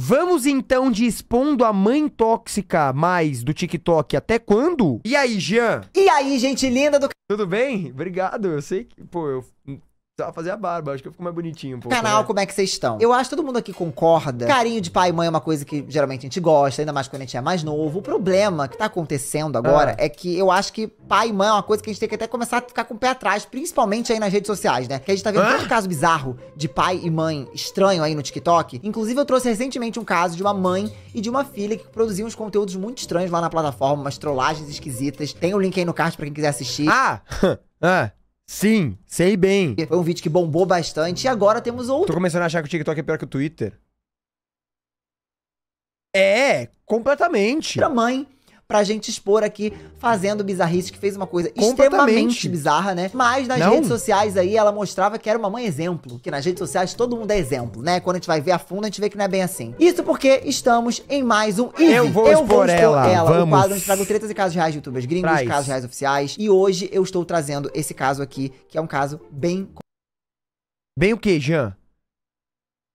Vamos então de expondo a mãe tóxica mais do TikTok até quando? E aí, Jean? E aí, gente linda do... Tudo bem? Obrigado, eu sei que... Pô, eu Precisava fazer a barba, acho que eu fico mais bonitinho um pouco. Canal, né? como é que vocês estão? Eu acho que todo mundo aqui concorda. Carinho de pai e mãe é uma coisa que geralmente a gente gosta, ainda mais quando a gente é mais novo. O problema que tá acontecendo agora ah. é que eu acho que pai e mãe é uma coisa que a gente tem que até começar a ficar com o pé atrás, principalmente aí nas redes sociais, né? Que a gente tá vendo ah. tanto caso bizarro de pai e mãe estranho aí no TikTok. Inclusive, eu trouxe recentemente um caso de uma mãe e de uma filha que produziam uns conteúdos muito estranhos lá na plataforma, umas trollagens esquisitas. Tem o um link aí no card pra quem quiser assistir. Ah! ah. Sim, sei bem. Foi um vídeo que bombou bastante e agora temos outro. Tô começando a achar que o TikTok é pior que o Twitter. É, é completamente. Pra mãe pra gente expor aqui, fazendo bizarrice, que fez uma coisa extremamente bizarra, né? Mas nas Não. redes sociais aí, ela mostrava que era uma mãe exemplo. Que nas redes sociais todo mundo é exemplo, né? Quando a gente vai ver a fundo, a gente vê que não é bem assim. Isso porque estamos em mais um Easy. Eu vou eu expor, vou expor ela. ela Vamos. O quadro onde trago tretas e casos reais de youtubers gringos, Traz. casos reais oficiais. E hoje eu estou trazendo esse caso aqui, que é um caso bem... Bem o que, Jean?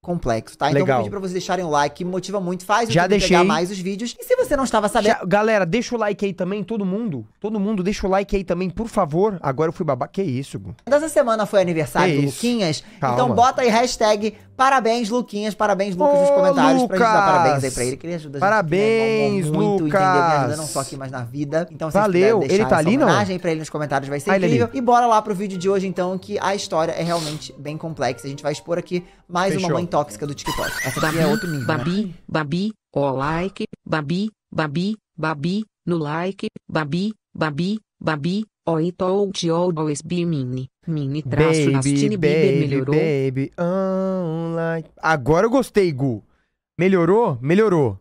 complexo, tá? Então Legal. eu pedi pra vocês deixarem o like, motiva muito, faz Já deixei. pegar mais os vídeos. E se você não estava sabendo... Já, galera, deixa o like aí também, todo mundo. Todo mundo, deixa o like aí também, por favor. Agora eu fui babar. Que isso, Gu? Essa semana foi aniversário que do isso? Luquinhas. Então Calma. Então bota aí hashtag Parabéns, Luquinhas. Parabéns, Lucas, Ô, nos comentários. Lucas. Pra gente dar parabéns aí pra ele. Que ele ajuda a gente. Parabéns, né? muito, Lucas. Me ajuda não só aqui, mas na vida. Então, se Valeu. Deixar ele tá ali, não? homenagem pra ele nos comentários vai ser incrível. E bora lá pro vídeo de hoje, então, que a história é realmente bem complexa. A gente vai expor aqui mais Fechou. uma mãe tóxica do TikTok. Essa daqui é outro nível, né? Babi, né? Babi, ó like, Babi, Babi, Babi, no like, Babi, Babi, Babi, ó it all, all, be all, Mini traço baby, baby, baby, melhorou. Baby, like... Agora eu gostei, Gu. Melhorou? Melhorou.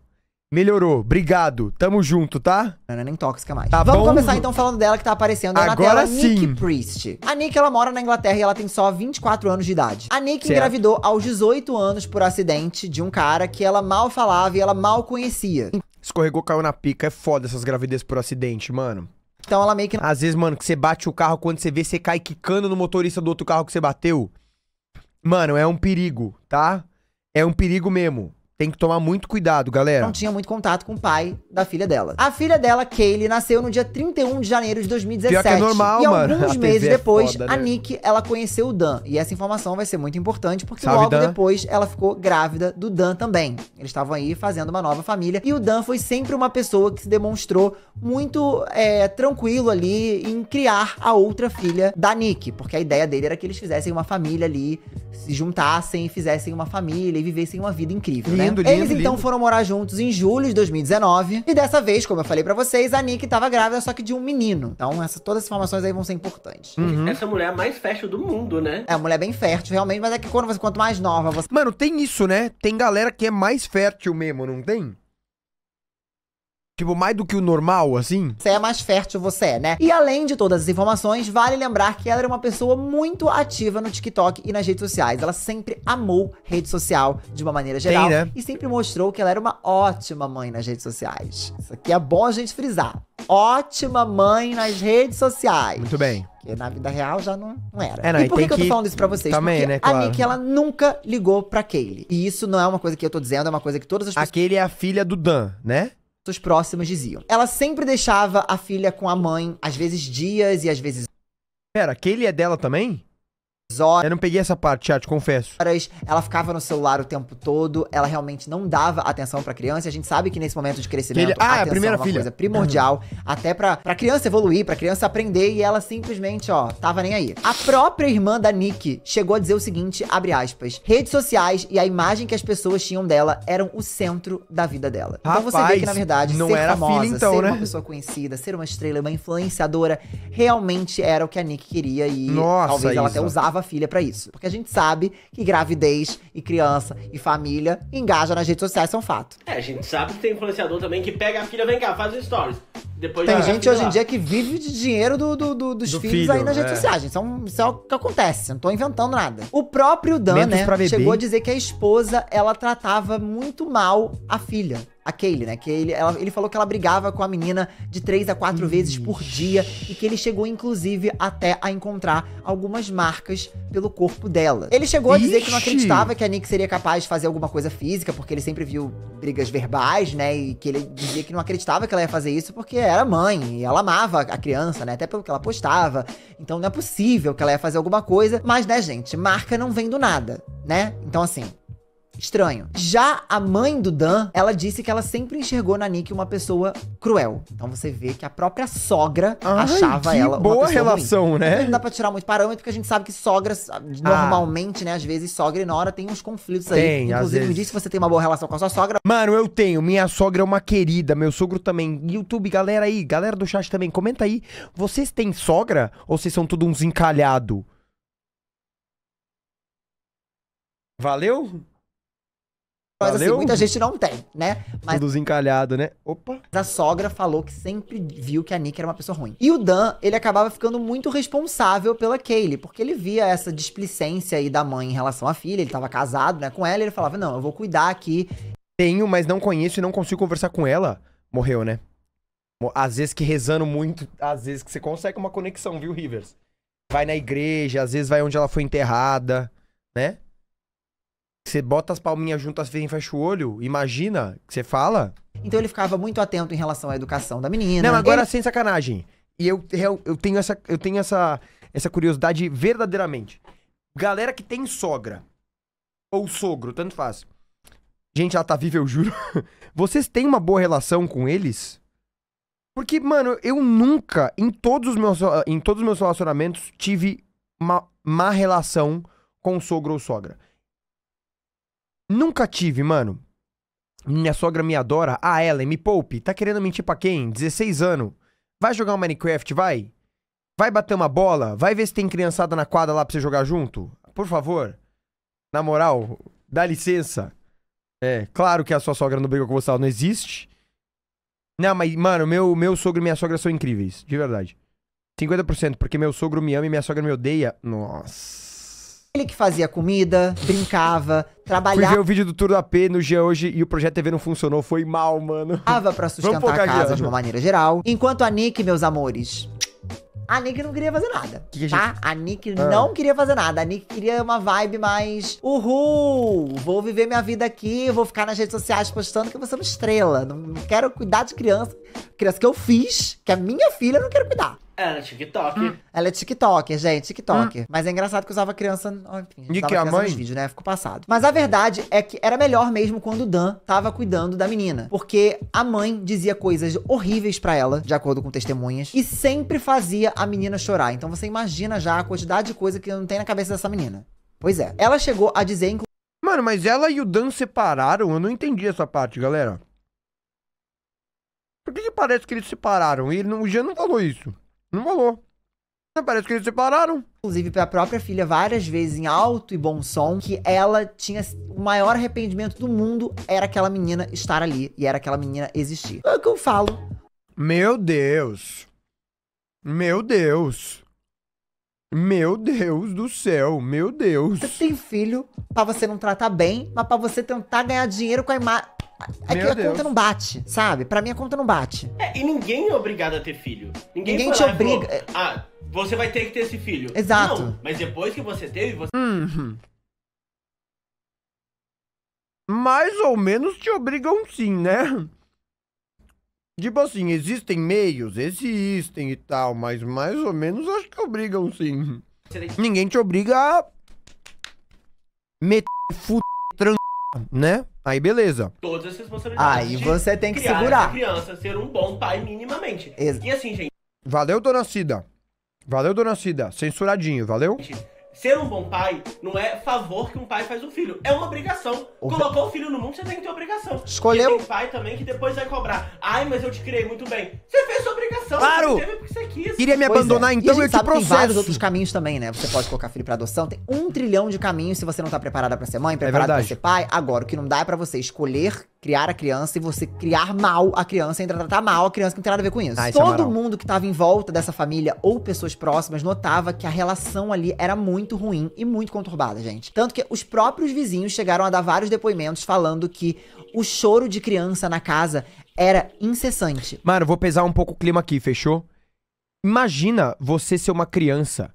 Melhorou. Obrigado. Tamo junto, tá? Não é nem tóxica mais. Tá Vamos bom? começar então falando dela que tá aparecendo Agora na tela, sim. Nick Priest. A Nick, ela mora na Inglaterra e ela tem só 24 anos de idade. A Nick certo. engravidou aos 18 anos por acidente de um cara que ela mal falava e ela mal conhecia. Escorregou, caiu na pica. É foda essas gravidez por acidente, mano. Então ela meio que. Às vezes, mano, que você bate o carro quando você vê, você cai quicando no motorista do outro carro que você bateu. Mano, é um perigo, tá? É um perigo mesmo. Tem que tomar muito cuidado, galera. Não tinha muito contato com o pai da filha dela. A filha dela, Kaylee, nasceu no dia 31 de janeiro de 2017. Pior que é normal, e mano. alguns a meses é depois, foda, né? a Nick, ela conheceu o Dan. E essa informação vai ser muito importante, porque Salve, logo Dan. depois ela ficou grávida do Dan também. Eles estavam aí fazendo uma nova família. E o Dan foi sempre uma pessoa que se demonstrou muito é, tranquilo ali em criar a outra filha da Nick. Porque a ideia dele era que eles fizessem uma família ali, se juntassem, fizessem uma família e vivessem uma vida incrível, né? Lindo, lindo, Eles então foram morar juntos em julho de 2019. E dessa vez, como eu falei pra vocês, a Nick tava grávida, só que de um menino. Então, essa, todas as informações aí vão ser importantes. Uhum. Essa mulher é a mais fértil do mundo, né? É, a mulher é bem fértil, realmente. Mas é que quando você, quanto mais nova você. Mano, tem isso, né? Tem galera que é mais fértil mesmo, não tem? Tipo, mais do que o normal, assim? Você é mais fértil, você é, né? E além de todas as informações, vale lembrar que ela era uma pessoa muito ativa no TikTok e nas redes sociais. Ela sempre amou rede social de uma maneira geral. Tem, né? E sempre mostrou que ela era uma ótima mãe nas redes sociais. Isso aqui é bom a gente frisar. Ótima mãe nas redes sociais. Muito bem. Porque na vida real já não, não era. É, não, e por que, que eu tô falando isso pra vocês? Também, Porque né, claro. a Nick, ela nunca ligou pra Kaylee. E isso não é uma coisa que eu tô dizendo, é uma coisa que todas as pessoas... A Kaylee é a filha do Dan, né? pessoas próximas diziam. Ela sempre deixava a filha com a mãe, às vezes dias e às vezes. Pera, Kaylee é dela também? horas. Eu não peguei essa parte, chat, confesso. Ela ficava no celular o tempo todo, ela realmente não dava atenção pra criança. A gente sabe que nesse momento de crescimento, Filha... ah, é a é primeira é uma filha. coisa primordial, uhum. até pra, pra criança evoluir, pra criança aprender, e ela simplesmente, ó, tava nem aí. A própria irmã da Nick chegou a dizer o seguinte, abre aspas, redes sociais e a imagem que as pessoas tinham dela eram o centro da vida dela. Rapaz, então você vê que, na verdade, não ser era famosa, filha, então, ser né? uma pessoa conhecida, ser uma estrela, uma influenciadora, realmente era o que a Nick queria e Nossa, talvez ela até usava filha para isso. Porque a gente sabe que gravidez e criança e família engaja nas redes sociais, são fato. É, a gente sabe que tem influenciador também que pega a filha, vem cá, faz stories. Depois Tem gente hoje em dia que vive de dinheiro do, do, do dos do filhos filho, aí nas é. redes sociais. Isso é, um, isso é o que acontece. Não tô inventando nada. O próprio Dan, né, chegou a dizer que a esposa, ela tratava muito mal a filha a Kaylee, né? Que ele, ela, ele falou que ela brigava com a menina de três a quatro vezes por dia e que ele chegou, inclusive, até a encontrar algumas marcas pelo corpo dela. Ele chegou a dizer Ixi. que não acreditava que a Nick seria capaz de fazer alguma coisa física, porque ele sempre viu brigas verbais, né? E que ele dizia que não acreditava que ela ia fazer isso porque era mãe e ela amava a criança, né? Até pelo que ela postava. Então não é possível que ela ia fazer alguma coisa. Mas, né, gente, marca não vem do nada, né? Então, assim, Estranho. Já a mãe do Dan, ela disse que ela sempre enxergou na Nick uma pessoa cruel. Então você vê que a própria sogra Ai, achava que ela uma boa relação, ruim. né? Não dá pra tirar muito parâmetro, porque a gente sabe que sogras, ah, normalmente, ah. né, às vezes sogra e nora tem uns conflitos tem, aí. Inclusive, me disse se você tem uma boa relação com a sua sogra. Mano, eu tenho. Minha sogra é uma querida, meu sogro também. YouTube, galera aí, galera do chat também, comenta aí. Vocês têm sogra ou vocês são todos uns encalhados? Valeu? Mas assim, Valeu. assim, muita gente não tem, né? Mas Tudo desencalhado, né? Opa. A sogra falou que sempre viu que a Nick era uma pessoa ruim. E o Dan, ele acabava ficando muito responsável pela Kaylee, porque ele via essa displicência aí da mãe em relação à filha, ele tava casado, né, com ela, e ele falava: "Não, eu vou cuidar aqui". Tenho, mas não conheço e não consigo conversar com ela. Morreu, né? Às vezes que rezando muito, às vezes que você consegue uma conexão, viu, Rivers? Vai na igreja, às vezes vai onde ela foi enterrada, né? Você bota as palminhas juntas, fecha o olho, imagina que você fala. Então ele ficava muito atento em relação à educação da menina. Não, agora ele... sem sacanagem. E eu, eu, eu, tenho, essa, eu tenho essa, essa curiosidade verdadeiramente. Galera que tem sogra ou sogro, tanto faz. Gente, ela tá viva, eu juro. Vocês têm uma boa relação com eles? Porque, mano, eu nunca, em todos os meus, em todos os meus relacionamentos, tive uma má relação com sogro ou sogra. Nunca tive, mano. Minha sogra me adora. Ah, ela, me poupe. Tá querendo mentir pra quem? 16 anos. Vai jogar um Minecraft, vai. Vai bater uma bola. Vai ver se tem criançada na quadra lá pra você jogar junto. Por favor. Na moral, dá licença. É, claro que a sua sogra não briga com você, ela não existe. Não, mas, mano, meu, meu sogro e minha sogra são incríveis. De verdade. 50%, porque meu sogro me ama e minha sogra me odeia. Nossa. Ele que fazia comida, brincava, trabalhava. Fui ver o vídeo do Tour da P no dia hoje e o Projeto TV não funcionou, foi mal, mano. Tava pra sustentar a casa aqui, de uma maneira geral. Enquanto a Nick, meus amores, a Nick não queria fazer nada, que que tá? Gente... A Nick ah. não queria fazer nada. A Nick queria uma vibe mais... Uhul! Vou viver minha vida aqui, vou ficar nas redes sociais postando que você é uma estrela. Não, quero cuidar de criança. Criança que eu fiz, que a minha filha eu não quero cuidar. Ela é TikTok. Hum. Ela é TikTok, gente, TikTok. Hum. Mas é engraçado que usava criança. Enfim, usava que é a mãe? vídeos, né? Ficou passado. Mas a verdade é que era melhor mesmo quando o Dan tava cuidando da menina. Porque a mãe dizia coisas horríveis para ela, de acordo com testemunhas, e sempre fazia a menina chorar. Então você imagina já a quantidade de coisa que não tem na cabeça dessa menina. Pois é. Ela chegou a dizer, inclusive. Mano, mas ela e o Dan separaram? Eu não entendi essa parte, galera. Por que, que parece que eles separaram? Ele não, o Jean não falou isso. Não falou. Então, parece que eles separaram. Inclusive, para a própria filha, várias vezes em alto e bom som, que ela tinha o maior arrependimento do mundo era aquela menina estar ali e era aquela menina existir. É o que eu falo. Meu Deus. Meu Deus. Meu Deus do céu, meu Deus. Você tem filho pra você não tratar bem, mas pra você tentar ganhar dinheiro com a imagem. Aqui é a Deus. conta não bate, sabe? Pra mim a conta não bate. É, e ninguém é obrigado a ter filho. Ninguém, ninguém te ah, obriga. Falou, é- ah, você vai ter que ter esse filho. Exato. Não, mas depois que você teve, você. Uhum. Mais ou menos te obrigam sim, né? Tipo assim, existem meios? Existem e tal, mas mais ou menos acho que obrigam sim. Ninguém te obriga a meter, fuder, trans, né? Aí beleza. Todas as responsabilidades. Aí você tem que criar segurar. Essa criança, ser um bom pai minimamente. Ex e assim, gente. Valeu, dona Cida. Valeu, dona Cida. Censuradinho, valeu? ser um bom pai não é favor que um pai faz um filho, é uma obrigação. O Colocou o filho no mundo, você tem que ter obrigação. Escolheu. E tem pai também que depois vai cobrar. Ai, mas eu te criei muito bem. Você fez sua obrigação, claro. você teve porque você quis. Queria me abandonar, é. então eu te processo. Tem vários outros caminhos também, né? Você pode colocar filho para adoção, tem um trilhão de caminhos se você não tá preparada para ser mãe, é preparada é para ser pai. Agora, o que não dá é para você escolher criar a criança e você criar mal a criança, ainda tratar mal a criança que não tem nada a ver com isso. Ai, ah, é Todo mundo que estava em volta dessa família ou pessoas próximas notava que a relação ali era muito ruim e muito conturbada, gente. Tanto que os próprios vizinhos chegaram a dar vários depoimentos falando que o choro de criança na casa era incessante. Mano, vou pesar um pouco o clima aqui, fechou? Imagina você ser uma criança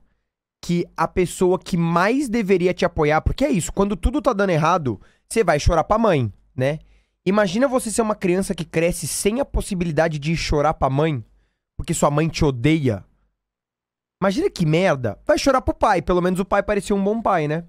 que a pessoa que mais deveria te apoiar, porque é isso, quando tudo tá dando errado, você vai chorar pra mãe, né? Imagina você ser uma criança que cresce sem a possibilidade de chorar pra mãe, porque sua mãe te odeia. Imagina que merda. Vai chorar pro pai, pelo menos o pai parecia um bom pai, né?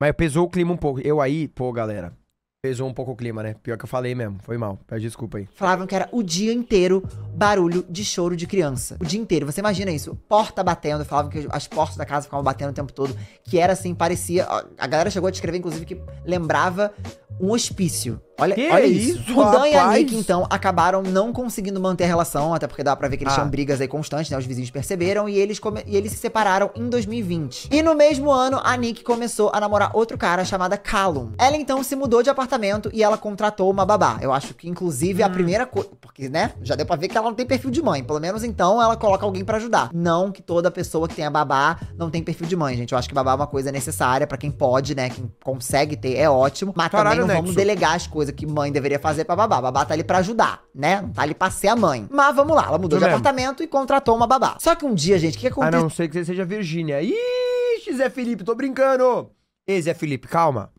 Mas pesou o clima um pouco. Eu aí, pô, galera. Pesou um pouco o clima, né? Pior que eu falei mesmo. Foi mal. Peço desculpa aí. Falavam que era o dia inteiro barulho de choro de criança. O dia inteiro. Você imagina isso? Porta batendo. Falavam que as portas da casa ficavam batendo o tempo todo. Que era assim, parecia. A galera chegou a descrever, inclusive, que lembrava um hospício. Olha, que olha isso, O Dan e a Nick, então, acabaram não conseguindo manter a relação, até porque dá pra ver que eles ah. tinham brigas aí constantes, né? Os vizinhos perceberam e eles, come... e eles se separaram em 2020. E no mesmo ano, a Nick começou a namorar outro cara chamado Callum. Ela, então, se mudou de apartamento e ela contratou uma babá. Eu acho que, inclusive, hum. a primeira coisa... Porque, né? Já deu pra ver que ela não tem perfil de mãe. Pelo menos, então, ela coloca alguém para ajudar. Não que toda pessoa que tenha babá não tem perfil de mãe, gente. Eu acho que babá é uma coisa necessária para quem pode, né? Quem consegue ter, é ótimo. Mas Caralho, também não Nexo. vamos delegar as coisas coisa que mãe deveria fazer pra babá. babá tá ali pra ajudar, né? Não tá ali pra ser a mãe. Mas vamos lá, ela mudou de apartamento e contratou uma babá. Só que um dia, gente, o que aconteceu? A não ser que você seja Virgínia. Ixi, Zé Felipe, tô brincando! Ei, Zé Felipe, calma.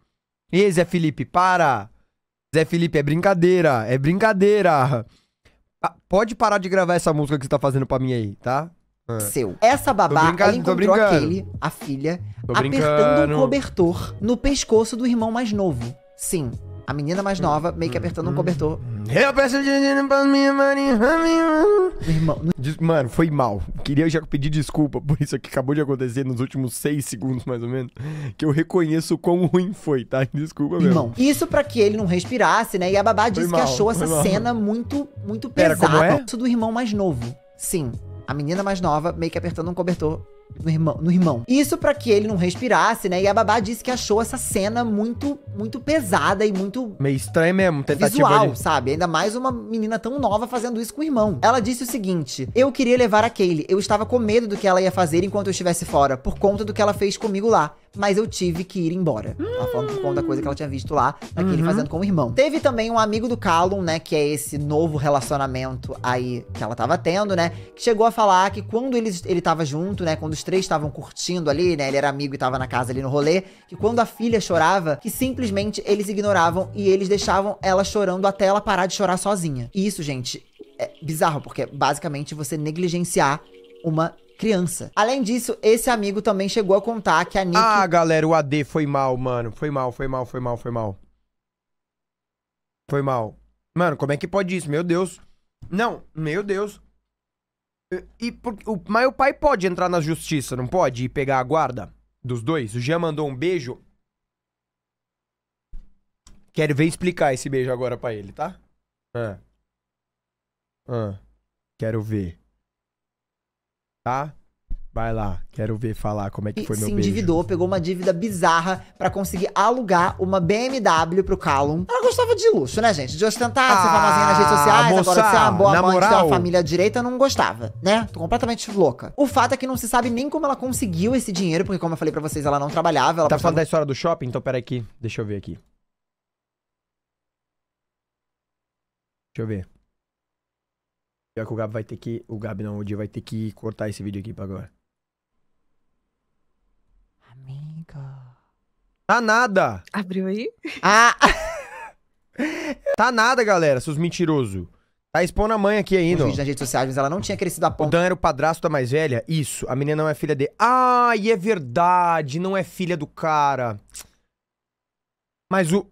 Ei, Zé Felipe, para! Zé Felipe, é brincadeira, é brincadeira. Ah, pode parar de gravar essa música que você tá fazendo pra mim aí, tá? Ah. Seu. Essa babá, ela encontrou aquele, a filha, apertando um cobertor no pescoço do irmão mais novo. Sim, a menina mais nova meio que apertando um cobertor. Hum. Eu peço dinheiro pra minha marinha. Meu irmão. Mano, foi mal. Queria já pedir desculpa por isso que acabou de acontecer nos últimos seis segundos, mais ou menos. Que eu reconheço quão ruim foi, tá? Desculpa mesmo. Irmão, isso pra que ele não respirasse, né? E a babá disse mal, que achou essa mal. cena muito, muito Pera, pesada. como é? Isso do irmão mais novo. Sim, a menina mais nova meio que apertando um cobertor no irmão, no irmão. Isso para que ele não respirasse, né? E a babá disse que achou essa cena muito muito pesada e muito meio estranha mesmo, tentativa visual, sabe? Ainda mais uma menina tão nova fazendo isso com o irmão. Ela disse o seguinte: "Eu queria levar a Kaylee. Eu estava com medo do que ela ia fazer enquanto eu estivesse fora, por conta do que ela fez comigo lá mas eu tive que ir embora. Hum. Ela falando por conta da coisa que ela tinha visto lá, daquele uhum. fazendo com o irmão. Teve também um amigo do Callum, né, que é esse novo relacionamento aí que ela tava tendo, né, que chegou a falar que quando eles, ele tava junto, né, quando os três estavam curtindo ali, né, ele era amigo e tava na casa ali no rolê, que quando a filha chorava, que simplesmente eles ignoravam e eles deixavam ela chorando até ela parar de chorar sozinha. E isso, gente, é bizarro, porque basicamente você negligenciar uma criança. Além disso, esse amigo também chegou a contar que a Nick. Ah, galera, o AD foi mal, mano. Foi mal, foi mal, foi mal, foi mal. Foi mal. Mano, como é que pode isso? Meu Deus. Não, meu Deus. E, por, o, mas o pai pode entrar na justiça, não pode? E pegar a guarda dos dois? O Jean mandou um beijo. Quero ver explicar esse beijo agora para ele, tá? Ah. Ah. Quero ver tá? Vai lá, quero ver falar como é que e foi meu se endividou, beijo. pegou uma dívida bizarra para conseguir alugar uma BMW pro Callum. Ela gostava de luxo, né, gente? De ostentar, ah, ser famosinha nas redes sociais, moça, agora ser uma boa mãe moral... uma família direita, não gostava, né? Tô completamente louca. O fato é que não se sabe nem como ela conseguiu esse dinheiro, porque como eu falei para vocês, ela não trabalhava. Ela tá falando da história do shopping? Então peraí aqui, deixa eu ver aqui. Deixa eu ver. Pior que o Gabi vai ter que. O Gabi não, o dia vai ter que cortar esse vídeo aqui pra agora. Amigo. Tá nada! Abriu aí? Ah! tá nada, galera, seus mentirosos. Tá expondo a mãe aqui ainda. vídeo nas redes sociais, mas ela não tinha crescido a ponta. O Dan era o padrasto da mais velha? Isso. A menina não é filha dele. Ah, e é verdade. Não é filha do cara. Mas o.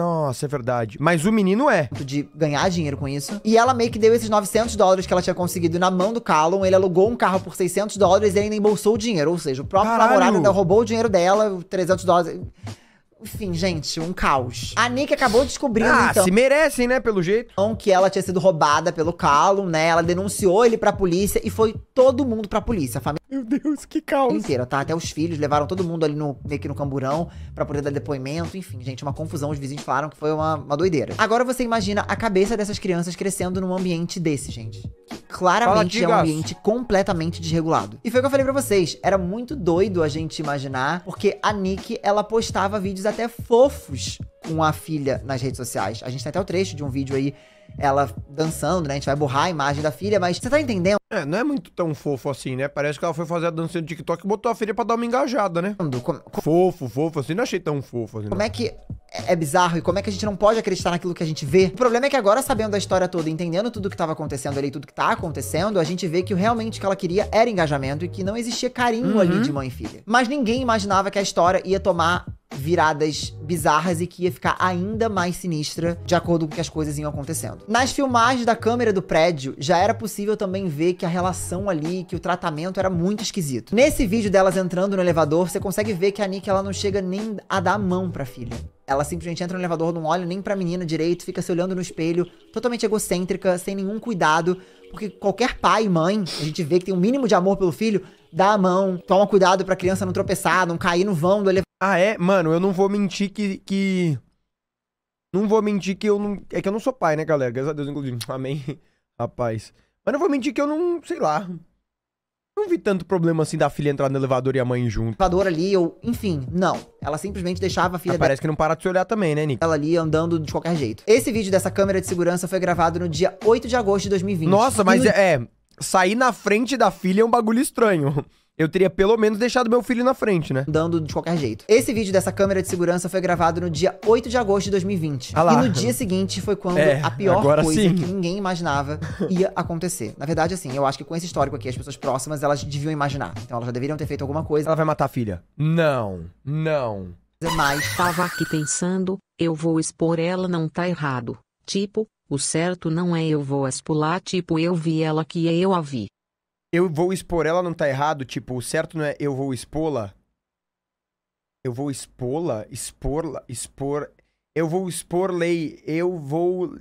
Nossa, é verdade. Mas o menino é. De ganhar dinheiro com isso. E ela meio que deu esses 900 dólares que ela tinha conseguido na mão do Callum. Ele alugou um carro por 600 dólares e ainda embolsou o dinheiro. Ou seja, o próprio Caralho. namorado roubou o dinheiro dela, 300 dólares. Enfim, gente, um caos. A Nick acabou descobrindo, ah, então... se merecem, né, pelo jeito. Que ela tinha sido roubada pelo Calum, né? Ela denunciou ele pra polícia e foi todo mundo pra polícia. A família Meu Deus, que caos. Inteira, tá? Até os filhos levaram todo mundo ali no, meio que no camburão pra poder dar depoimento. Enfim, gente, uma confusão. Os vizinhos falaram que foi uma, uma doideira. Agora você imagina a cabeça dessas crianças crescendo num ambiente desse, gente claramente é um ambiente completamente desregulado. E foi o que eu falei pra vocês, era muito doido a gente imaginar, porque a Nick, ela postava vídeos até fofos com a filha nas redes sociais. A gente tem até o trecho de um vídeo aí, ela dançando, né? A gente vai borrar a imagem da filha, mas você tá entendendo? É, não é muito tão fofo assim, né? Parece que ela foi fazer a dança do TikTok e botou a filha pra dar uma engajada, né? Como... Fofo, fofo, assim, não achei tão fofo. Assim, Como não. é que é, é bizarro e como é que a gente não pode acreditar naquilo que a gente vê. O problema é que agora, sabendo a história toda, entendendo tudo que estava acontecendo ali, tudo que tá acontecendo, a gente vê que realmente o que ela queria era engajamento e que não existia carinho uhum. ali de mãe e filha. Mas ninguém imaginava que a história ia tomar viradas bizarras e que ia ficar ainda mais sinistra de acordo com que as coisas iam acontecendo. Nas filmagens da câmera do prédio, já era possível também ver que a relação ali, que o tratamento era muito esquisito. Nesse vídeo delas entrando no elevador, você consegue ver que a Nick ela não chega nem a dar a mão a filha. Ela simplesmente entra no elevador, não olha nem pra menina direito, fica se olhando no espelho, totalmente egocêntrica, sem nenhum cuidado. Porque qualquer pai, mãe, a gente vê que tem um mínimo de amor pelo filho, dá a mão, toma cuidado pra criança não tropeçar, não cair no vão do elevador. Ah, é? Mano, eu não vou mentir que. que... Não vou mentir que eu não. É que eu não sou pai, né, galera? Graças a Deus, inclusive. Amém. Rapaz. Mas não vou mentir que eu não. Sei lá. Não vi tanto problema assim da filha entrar no elevador e a mãe junto. Elevador ali, ou. Enfim, não. Ela simplesmente deixava a filha. Ah, parece que não para de se olhar também, né, Nick? Ela ali andando de qualquer jeito. Esse vídeo dessa câmera de segurança foi gravado no dia 8 de agosto de 2020. Nossa, mas no... é. Sair na frente da filha é um bagulho estranho eu teria pelo menos deixado meu filho na frente, né? Dando de qualquer jeito. Esse vídeo dessa câmera de segurança foi gravado no dia 8 de agosto de 2020. Ah e no dia seguinte foi quando é, a pior coisa sim. que ninguém imaginava ia acontecer. Na verdade, assim, eu acho que com esse histórico aqui, as pessoas próximas, elas deviam imaginar. Então elas já deveriam ter feito alguma coisa. Ela vai matar a filha. Não, não. Mas tava aqui pensando, eu vou expor ela não tá errado. Tipo, o certo não é eu vou expular, tipo eu vi ela que eu a vi eu vou expor ela não tá errado, tipo, o certo não é eu vou expô-la. Eu vou expô-la, expor-la, expor. Eu vou expor lei, eu vou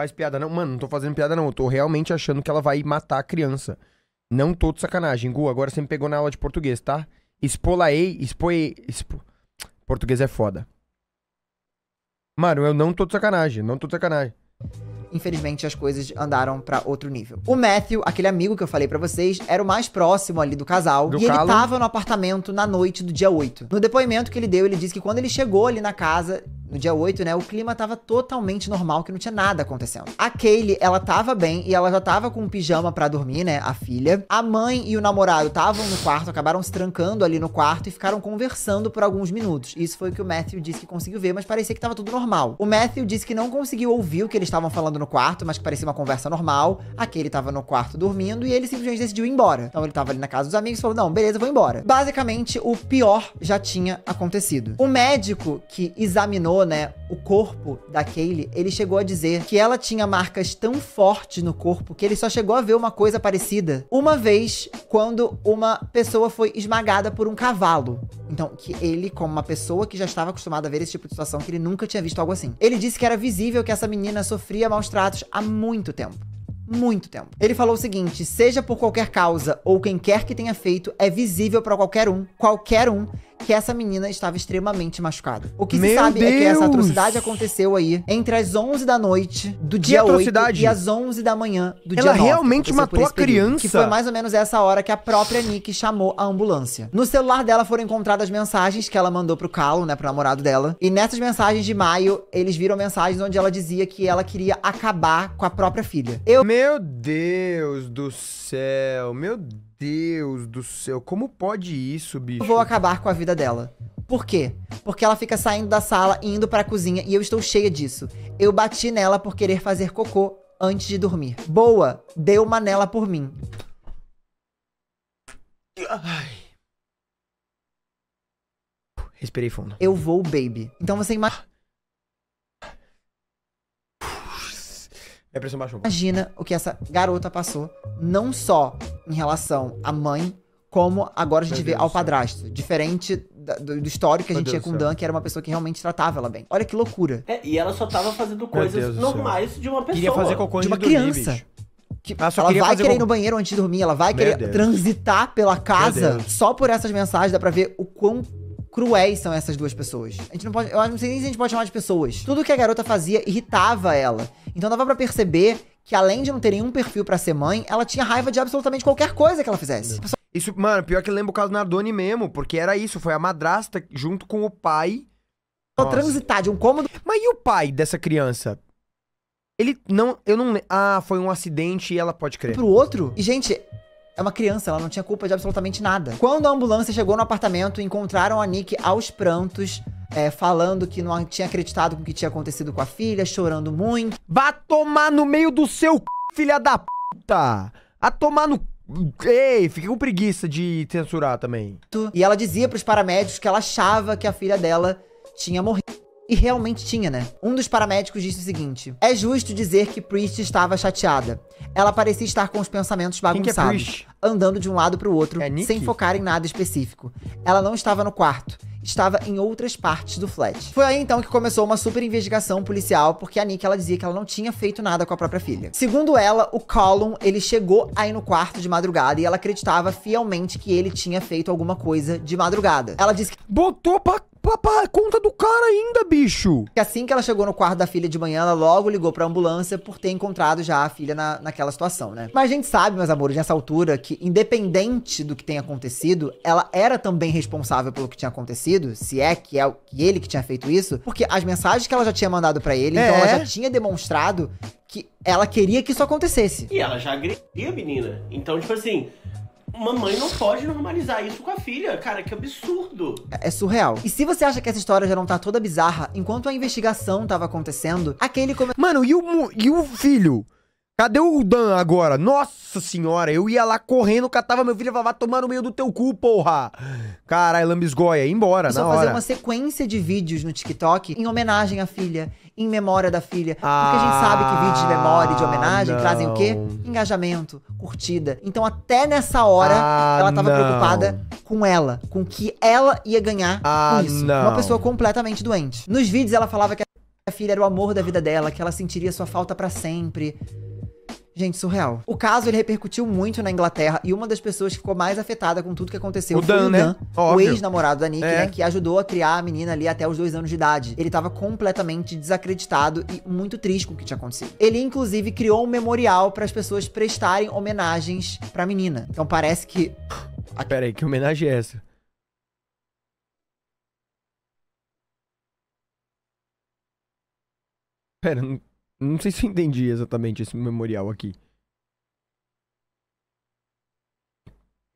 faz piada não. Mano, não tô fazendo piada não. Eu tô realmente achando que ela vai matar a criança. Não tô de sacanagem. Gu, agora você me pegou na aula de português, tá? Expolaei, expoi... Expo... Português é foda. Mano, eu não tô de sacanagem, não tô de sacanagem infelizmente as coisas andaram para outro nível. O Matthew, aquele amigo que eu falei para vocês, era o mais próximo ali do casal do e calo. ele tava no apartamento na noite do dia 8. No depoimento que ele deu, ele disse que quando ele chegou ali na casa, no dia 8, né, o clima tava totalmente normal, que não tinha nada acontecendo. A Kaylee, ela tava bem e ela já tava com um pijama para dormir, né, a filha. A mãe e o namorado estavam no quarto, acabaram se trancando ali no quarto e ficaram conversando por alguns minutos. Isso foi o que o Matthew disse que conseguiu ver, mas parecia que tava tudo normal. O Matthew disse que não conseguiu ouvir o que eles estavam falando no quarto, mas que parecia uma conversa normal. A Kaylee tava no quarto dormindo e ele simplesmente decidiu ir embora. Então ele tava ali na casa dos amigos e falou: "Não, beleza, vou embora". Basicamente, o pior já tinha acontecido. O médico que examinou né, o corpo da Kaylee, ele chegou a dizer que ela tinha marcas tão fortes no corpo que ele só chegou a ver uma coisa parecida uma vez quando uma pessoa foi esmagada por um cavalo. Então, que ele, como uma pessoa que já estava acostumada a ver esse tipo de situação, que ele nunca tinha visto algo assim. Ele disse que era visível que essa menina sofria maus tratos há muito tempo muito tempo. Ele falou o seguinte: seja por qualquer causa ou quem quer que tenha feito, é visível para qualquer um. Qualquer um que essa menina estava extremamente machucada. O que Meu se sabe Deus. é que essa atrocidade aconteceu aí entre as 11 da noite do dia que 8 e as 11 da manhã do Ela dia 9. Ela realmente matou a criança? Período, que foi mais ou menos essa hora que a própria Nick chamou a ambulância. No celular dela foram encontradas mensagens que ela mandou pro Calo, né, pro namorado dela. E nessas mensagens de maio, eles viram mensagens onde ela dizia que ela queria acabar com a própria filha. Eu... Meu Deus do céu, meu Deus. Deus do céu, como pode isso, bicho? vou acabar com a vida dela. Por quê? Porque ela fica saindo da sala e indo pra cozinha e eu estou cheia disso. Eu bati nela por querer fazer cocô antes de dormir. Boa, deu uma nela por mim. Ai. Respirei fundo. Eu vou, baby. Então você imagina. a é pressão baixou. Imagina o que essa garota passou, não só em relação à mãe, como agora a gente vê ao padrasto. Diferente da, do, do, histórico que a gente tinha com o Dan, que era uma pessoa que realmente tratava ela bem. Olha que loucura. É, e ela só tava fazendo coisas normais de uma pessoa. Queria fazer cocô de uma criança. que ah, ela, ela vai querer com... ir no banheiro antes de dormir, ela vai Meu querer Deus. transitar pela casa. Só por essas mensagens dá pra ver o quão cruéis são essas duas pessoas. A gente não pode, eu não sei nem se a gente pode chamar de pessoas. Tudo que a garota fazia irritava ela. Então dava para perceber que além de não ter nenhum perfil para ser mãe, ela tinha raiva de absolutamente qualquer coisa que ela fizesse. Isso, mano, pior que lembro o caso do Nardoni mesmo, porque era isso, foi a madrasta junto com o pai. Nossa. Transitar de um cômodo. Mas e o pai dessa criança? Ele não. Eu não. Ah, foi um acidente e ela pode crer. Pro outro? E, gente, é uma criança, ela não tinha culpa de absolutamente nada. Quando a ambulância chegou no apartamento, encontraram a Nick aos prantos. É, falando que não tinha acreditado com o que tinha acontecido com a filha, chorando muito. Vá tomar no meio do seu c... filha da puta! A tomar no Ei, fiquei com preguiça de censurar também. E ela dizia para os paramédicos que ela achava que a filha dela tinha morrido. E realmente tinha, né? Um dos paramédicos disse o seguinte: É justo dizer que Priest estava chateada. Ela parecia estar com os pensamentos é bagunçados andando de um lado para o outro, é sem focar em nada específico. Ela não estava no quarto, estava em outras partes do flat. Foi aí então que começou uma super investigação policial, porque a Nick ela dizia que ela não tinha feito nada com a própria filha. Segundo ela, o Colin, ele chegou aí no quarto de madrugada e ela acreditava fielmente que ele tinha feito alguma coisa de madrugada. Ela disse que botou pra Papá, é conta do cara ainda, bicho. Assim que ela chegou no quarto da filha de manhã, ela logo ligou pra ambulância por ter encontrado já a filha na, naquela situação, né? Mas a gente sabe, meus amores, nessa altura, que independente do que tenha acontecido, ela era também responsável pelo que tinha acontecido, se é que é que ele que tinha feito isso, porque as mensagens que ela já tinha mandado para ele, é. então ela é. já tinha demonstrado que ela queria que isso acontecesse. E ela já agredia a menina. Então, tipo assim, Mamãe não pode normalizar isso com a filha, cara, que absurdo. É, é surreal. E se você acha que essa história já não tá toda bizarra, enquanto a investigação tava acontecendo, aquele come... Mano, e o, e o filho? Cadê o Dan agora? Nossa senhora, eu ia lá correndo, catava meu filho e falava, tomar no meio do teu cu, porra! Caralho, lambisgoia, ia embora, Começou na hora. fazer uma sequência de vídeos no TikTok em homenagem à filha em memória da filha. Ah, Porque a gente ah, sabe que vídeos de memória e de homenagem não. trazem o quê? Engajamento, curtida. Então, até nessa hora, ah, ela tava não. preocupada com ela, com que ela ia ganhar ah, com isso. Não. Uma pessoa completamente doente. Nos vídeos, ela falava que a filha era o amor da vida dela, que ela sentiria sua falta para sempre. Gente, surreal. O caso ele repercutiu muito na Inglaterra e uma das pessoas que ficou mais afetada com tudo que aconteceu o foi né? Dan, o Dan, né? o ex-namorado da Nick, é. né? Que ajudou a criar a menina ali até os dois anos de idade. Ele tava completamente desacreditado e muito triste com o que tinha acontecido. Ele, inclusive, criou um memorial para as pessoas prestarem homenagens pra menina. Então parece que. Ah, peraí, que homenagem é essa? Pera, não não sei se eu entendi exatamente esse memorial aqui.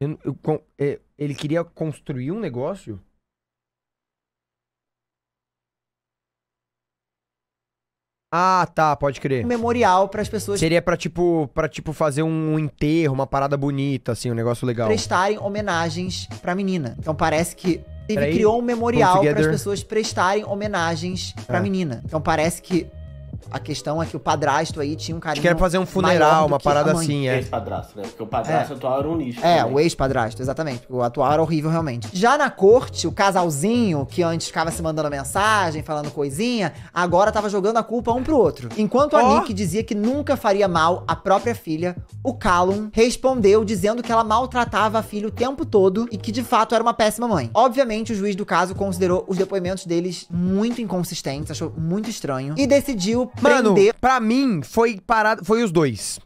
Eu, eu, eu, é, ele queria construir um negócio? Ah, tá, pode crer. Um memorial para as pessoas. Seria para tipo, para tipo fazer um enterro, uma parada bonita assim, um negócio legal. Prestarem homenagens para menina. Então parece que ele Peraí, criou um memorial para as pessoas prestarem homenagens para é. Ah. menina. Então parece que a questão é que o padrasto aí tinha um carinho. Acho que era fazer um funeral, uma parada assim, é. Ex-padrasto, né? Porque o padrasto é. atual era um lixo. É, também. o ex-padrasto, exatamente. O atual era horrível, realmente. Já na corte, o casalzinho, que antes ficava se mandando mensagem, falando coisinha, agora tava jogando a culpa um pro outro. Enquanto a oh. Nick dizia que nunca faria mal à própria filha, o Callum respondeu dizendo que ela maltratava a filha o tempo todo e que de fato era uma péssima mãe. Obviamente, o juiz do caso considerou os depoimentos deles muito inconsistentes, achou muito estranho e decidiu Mano, prender... pra mim, foi parado. Foi os dois.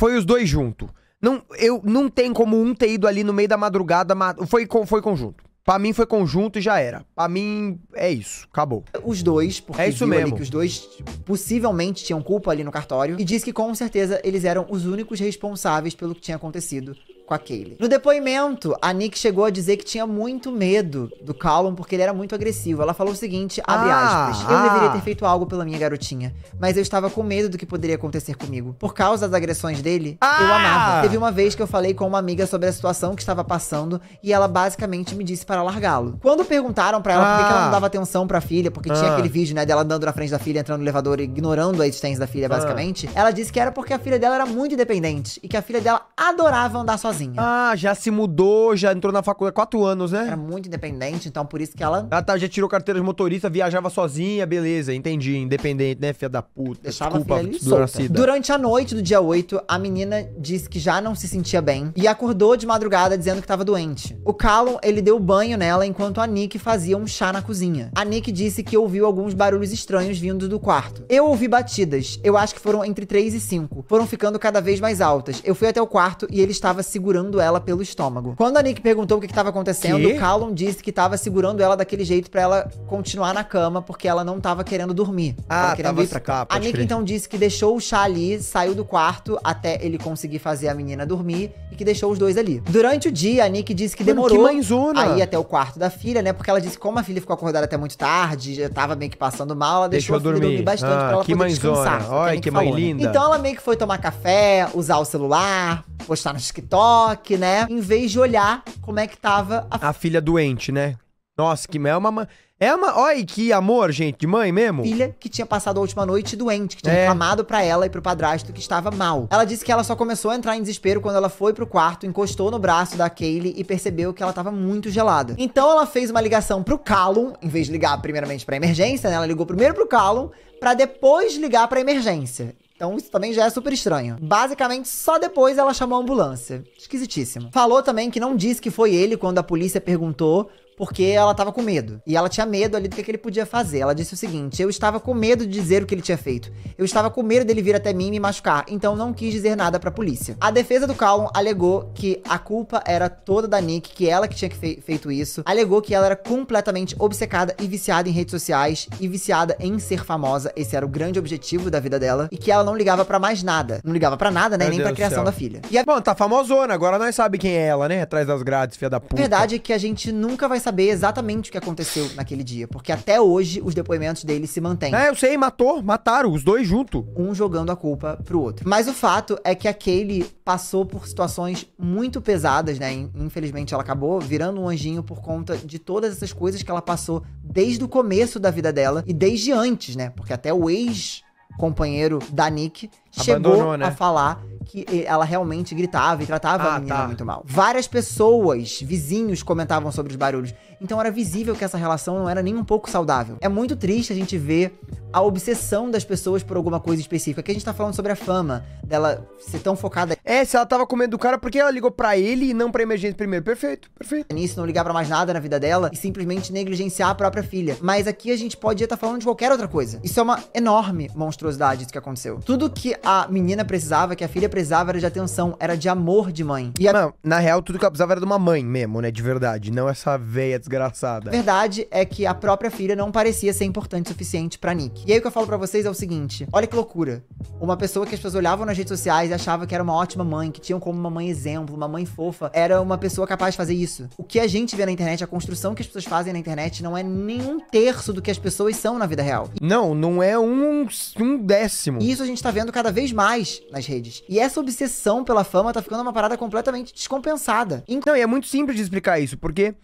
Foi os dois junto. Não, eu, não tem como um ter ido ali no meio da madrugada. Foi, foi conjunto. Pra mim foi conjunto e já era. Pra mim é isso, acabou. Os dois, porque é isso mesmo. que os dois tipo, possivelmente tinham culpa ali no cartório e disse que com certeza eles eram os únicos responsáveis pelo que tinha acontecido com Kaylee. No depoimento, a Nick chegou a dizer que tinha muito medo do Callum porque ele era muito agressivo. Ela falou o seguinte, abre ah, aspas, eu ah. deveria ter feito algo pela minha garotinha, mas eu estava com medo do que poderia acontecer comigo. Por causa das agressões dele, ah. eu amava. Teve uma vez que eu falei com uma amiga sobre a situação que estava passando e ela basicamente me disse para largá-lo. Quando perguntaram para ela por que ela não ah. dava atenção para a filha, porque tinha ah. aquele vídeo, né, dela andando na frente da filha, entrando no elevador e ignorando a existência da filha, ah. basicamente, ela disse que era porque a filha dela era muito independente e que a filha dela adorava andar sozinha sozinha. Ah, já se mudou, já entrou na faculdade quatro anos, né? Era muito independente, então por isso que ela. Ah, tá, já tirou carteira de motorista, viajava sozinha, beleza, entendi. Independente, né, filha da puta? Deixava Desculpa, a filha Durante a noite do dia 8, a menina disse que já não se sentia bem e acordou de madrugada dizendo que estava doente. O Callum, ele deu banho nela enquanto a Nick fazia um chá na cozinha. A Nick disse que ouviu alguns barulhos estranhos vindo do quarto. Eu ouvi batidas, eu acho que foram entre 3 e 5. Foram ficando cada vez mais altas. Eu fui até o quarto e ele estava segurando segurando ela pelo estômago. Quando a Nick perguntou o que estava acontecendo, que? Callum disse que estava segurando ela daquele jeito para ela continuar na cama, porque ela não estava querendo dormir. Ah, tava querendo tava ir pra tá, cá, A Nick crer. então disse que deixou o chá ali, saiu do quarto até ele conseguir fazer a menina dormir e que deixou os dois ali. Durante o dia, a Nick disse que demorou que manzona. aí até o quarto da filha, né? Porque ela disse que como a filha ficou acordada até muito tarde, já tava meio que passando mal, ela deixou, deixou a filha dormir, bastante ah, pra ela poder manzona. descansar. É Olha que, que mãe falou, né? linda. Né? Então ela meio que foi tomar café, usar o celular, postar no TikTok, TikTok, né? Em vez de olhar como é que tava a, a filha doente, né? Nossa, que é uma é uma, olha que amor, gente, de mãe mesmo. Filha que tinha passado a última noite doente, que tinha é. reclamado para ela e pro padrasto que estava mal. Ela disse que ela só começou a entrar em desespero quando ela foi pro quarto, encostou no braço da Kaylee e percebeu que ela tava muito gelada. Então ela fez uma ligação pro Callum, em vez de ligar primeiramente pra emergência, né? Ela ligou primeiro pro Callum, para depois ligar pra emergência. Então isso também já é super estranho. Basicamente, só depois ela chamou a ambulância. Esquisitíssimo. Falou também que não disse que foi ele quando a polícia perguntou porque ela tava com medo. E ela tinha medo ali do que, que, ele podia fazer. Ela disse o seguinte: Eu estava com medo de dizer o que ele tinha feito. Eu estava com medo dele vir até mim e me machucar, então não quis dizer nada pra polícia. A defesa do Callum alegou que a culpa era toda da Nick, que ela que tinha que fe feito isso. Alegou que ela era completamente obcecada e viciada em redes sociais e viciada em ser famosa. Esse era o grande objetivo da vida dela. E que ela não ligava para mais nada. Não ligava para nada, né? Meu nem Deus pra criação céu. da filha. E a... Bom, tá famosona, agora nós sabe quem é ela, né? Atrás das grades, filha da puta. A verdade é que a gente nunca vai saber exatamente o que aconteceu naquele dia, porque até hoje os depoimentos dele se mantêm. É, eu sei, matou, mataram os dois junto. Um jogando a culpa pro outro. Mas o fato é que a Kaylee passou por situações muito pesadas, né? Infelizmente ela acabou virando um anjinho por conta de todas essas coisas que ela passou desde o começo da vida dela e desde antes, né? Porque até o ex companheiro da Nick chegou né? a falar que ela realmente gritava e tratava ah, a menina tá. muito mal. Várias pessoas, vizinhos, comentavam sobre os barulhos. Então era visível que essa relação não era nem um pouco saudável. É muito triste a gente ver a obsessão das pessoas por alguma coisa específica. Aqui a gente tá falando sobre a fama dela ser tão focada. É, se ela tava com medo do cara, por que ela ligou para ele e não pra emergência primeiro? Perfeito, perfeito. Nisso, não ligar para mais nada na vida dela e simplesmente negligenciar a própria filha. Mas aqui a gente pode estar tá falando de qualquer outra coisa. Isso é uma enorme monstruosidade isso que aconteceu. Tudo que a menina precisava, que a filha precisava, era de atenção, era de amor de mãe. E a... Mano, na real, tudo que ela precisava era de uma mãe mesmo, né? De verdade, não essa veia desgraçada. Verdade é que a própria filha não parecia ser importante o suficiente para Nick. E aí o que eu falo para vocês é o seguinte: olha que loucura. Uma pessoa que as pessoas olhavam nas redes sociais e achavam que era uma ótima mãe, que tinham como uma mãe exemplo, uma mãe fofa, era uma pessoa capaz de fazer isso. O que a gente vê na internet, a construção que as pessoas fazem na internet, não é nem um terço do que as pessoas são na vida real. Não, não é um, um décimo. E isso a gente tá vendo cada vez mais nas redes. E essa obsessão pela fama tá ficando uma parada completamente descompensada. Não, e é muito simples de explicar isso, porque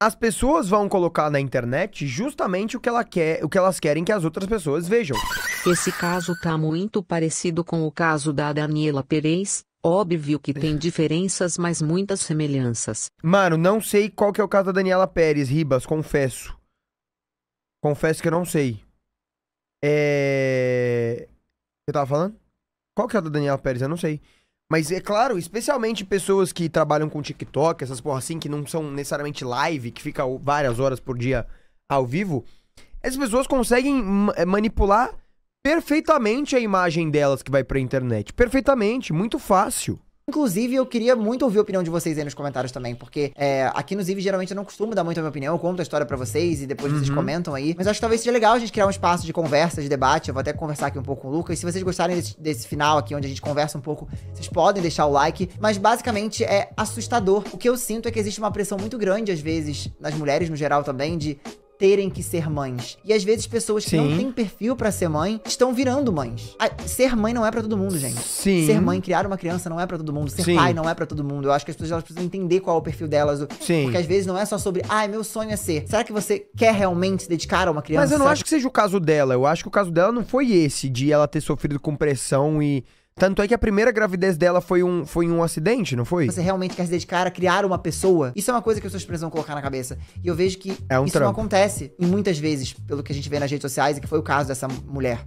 as pessoas vão colocar na internet justamente o que, ela quer, o que elas querem que as outras pessoas vejam. Esse caso tá muito parecido com o caso da Daniela Perez. Óbvio que tem diferenças, mas muitas semelhanças. Mano, não sei qual que é o caso da Daniela Pérez, Ribas, confesso. Confesso que eu não sei. É... Você tava falando? Qual que é o da Daniela Pérez? Eu não sei. Mas é claro, especialmente pessoas que trabalham com TikTok, essas porra assim, que não são necessariamente live, que fica várias horas por dia ao vivo, essas pessoas conseguem eh, manipular perfeitamente a imagem delas que vai pra internet. Perfeitamente, muito fácil. Inclusive, eu queria muito ouvir a opinião de vocês aí nos comentários também, porque é, aqui no Ziv geralmente eu não costumo dar muito a minha opinião, eu conto a história para vocês e depois uhum. vocês comentam aí. Mas acho que talvez seja legal a gente criar um espaço de conversa, de debate. Eu vou até conversar aqui um pouco com o Lucas. Se vocês gostarem desse, desse final aqui, onde a gente conversa um pouco, vocês podem deixar o like. Mas basicamente é assustador. O que eu sinto é que existe uma pressão muito grande, às vezes, nas mulheres no geral também, de terem que ser mães. E às vezes pessoas que Sim. não têm perfil para ser mãe estão virando mães. Ser mãe não é para todo mundo, gente. Sim. Ser mãe, criar uma criança não é para todo mundo. Ser Sim. pai não é para todo mundo. Eu acho que as pessoas elas precisam entender qual é o perfil delas. Sim. Porque às vezes não é só sobre, ai, ah, meu sonho é ser. Será que você quer realmente se dedicar a uma criança? Mas eu não acho que seja o caso dela. Eu acho que o caso dela não foi esse, de ela ter sofrido com pressão e tanto é que a primeira gravidez dela foi um, foi um acidente, não foi? Você realmente quer se dedicar a criar uma pessoa? Isso é uma coisa que as pessoas precisam colocar na cabeça. E eu vejo que é um isso trampo. não acontece. E muitas vezes, pelo que a gente vê nas redes sociais, e que foi o caso dessa mulher.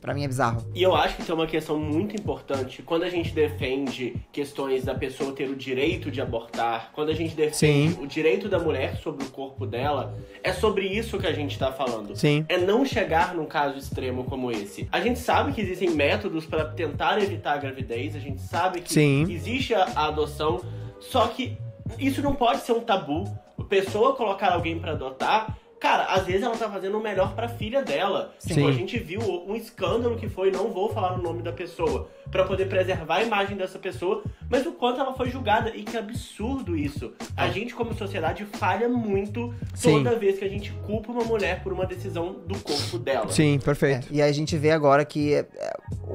Para mim é bizarro. E eu acho que isso é uma questão muito importante. Quando a gente defende questões da pessoa ter o direito de abortar, quando a gente defende Sim. o direito da mulher sobre o corpo dela, é sobre isso que a gente tá falando. Sim. É não chegar num caso extremo como esse. A gente sabe que existem métodos para tentar evitar a gravidez, a gente sabe que Sim. existe a, a adoção, só que isso não pode ser um tabu. A pessoa colocar alguém para adotar Cara, às vezes ela tá fazendo o melhor pra filha dela. Sim. Tipo, a gente viu um escândalo que foi, não vou falar o nome da pessoa, para poder preservar a imagem dessa pessoa, mas o quanto ela foi julgada. E que absurdo isso. A ah. gente, como sociedade, falha muito toda vez que a gente culpa uma mulher por uma decisão do corpo dela. Sim, perfeito. É, e a gente vê agora que é,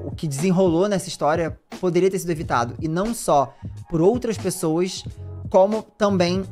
o que desenrolou nessa história poderia ter sido evitado. E não só por outras pessoas, como também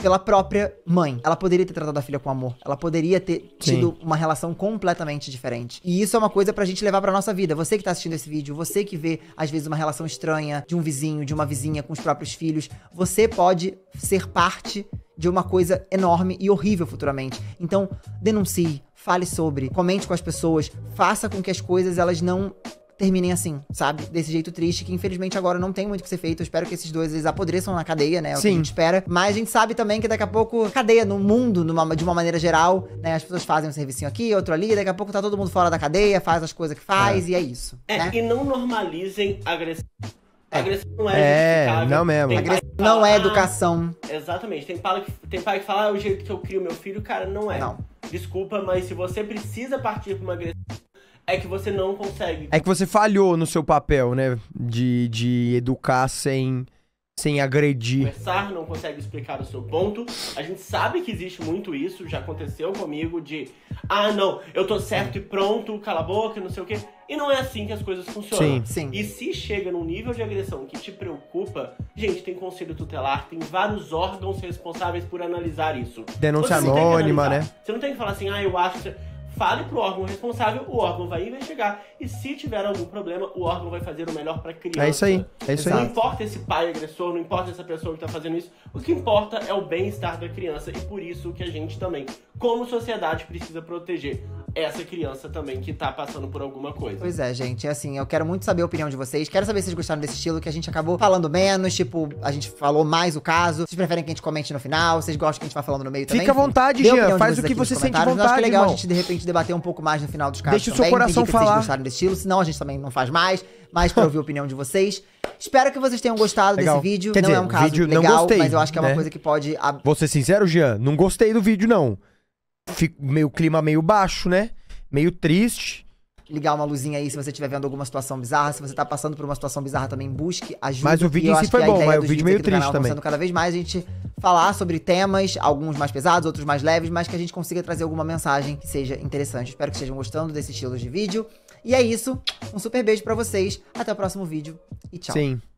pela própria mãe. Ela poderia ter tratado a filha com amor. Ela poderia ter tido uma relação completamente diferente. E isso é uma coisa pra gente levar pra nossa vida. Você que tá assistindo esse vídeo, você que vê, às vezes, uma relação estranha de um vizinho, de uma vizinha com os próprios filhos, você pode ser parte de uma coisa enorme e horrível futuramente. Então, denuncie, fale sobre, comente com as pessoas, faça com que as coisas elas não terminem assim, sabe? Desse jeito triste, que infelizmente agora não tem muito o que ser feito. Eu espero que esses dois eles apodreçam na cadeia, né? É o Sim. que a gente espera. Mas a gente sabe também que daqui a pouco, cadeia no mundo, numa, de uma maneira geral, né? As pessoas fazem um serviço aqui, outro ali, daqui a pouco tá todo mundo fora da cadeia, faz as coisas que faz é. e é isso. É, né? e não normalizem agressão. É. Agressão não é, é não mesmo. Agressão fala, não é educação. Ah, exatamente. Tem pai, que, tem pai que fala, ah, é o jeito que eu crio meu filho, cara, não é. Não. Desculpa, mas se você precisa partir pra uma agressão, é que você não consegue. É que você falhou no seu papel, né? De, de educar sem, sem agredir. Conversar não consegue explicar o seu ponto. A gente sabe que existe muito isso, já aconteceu comigo, de ah, não, eu tô certo e pronto, cala a boca, não sei o quê. E não é assim que as coisas funcionam. Sim, sim. E se chega num nível de agressão que te preocupa, gente, tem conselho tutelar, tem vários órgãos responsáveis por analisar isso. Denúncia anônima, né? Você não tem que falar assim, ah, eu acho. Que fale para o órgão responsável, o órgão vai investigar e se tiver algum problema, o órgão vai fazer o melhor para a criança. É isso aí, é isso aí. Não importa esse pai agressor, não importa essa pessoa que está fazendo isso, o que importa é o bem-estar da criança e por isso que a gente também, como sociedade, precisa proteger essa criança também que tá passando por alguma coisa. Pois é, gente. É assim, eu quero muito saber a opinião de vocês. Quero saber se vocês gostaram desse estilo, que a gente acabou falando menos, tipo, a gente falou mais o caso. Vocês preferem que a gente comente no final? Vocês gostam que a gente vá falando no meio também? Fica à vontade, Jean. Faz o que você sente vontade, acho que é legal irmão. a gente, de repente, debater um pouco mais no final dos casos Deixa também. o seu coração falar. Se Vocês gostaram desse estilo, senão a gente também não faz mais. Mas pra ouvir a opinião de vocês. Espero que vocês tenham gostado legal. desse vídeo. Quer não é dizer, é um caso vídeo legal, não gostei, mas eu acho que é uma né? coisa que pode... Vou ser sincero, Jean. Não gostei do vídeo, não. Fico meio clima meio baixo, né? Meio triste. Ligar uma luzinha aí se você estiver vendo alguma situação bizarra. Se você tá passando por uma situação bizarra também, busque ajuda. Mas o vídeo em si foi bom, mas o vídeo meio triste tá também. cada vez mais a gente falar sobre temas, alguns mais pesados, outros mais leves, mas que a gente consiga trazer alguma mensagem que seja interessante. Espero que estejam gostando desse estilo de vídeo. E é isso. Um super beijo para vocês. Até o próximo vídeo e tchau. Sim.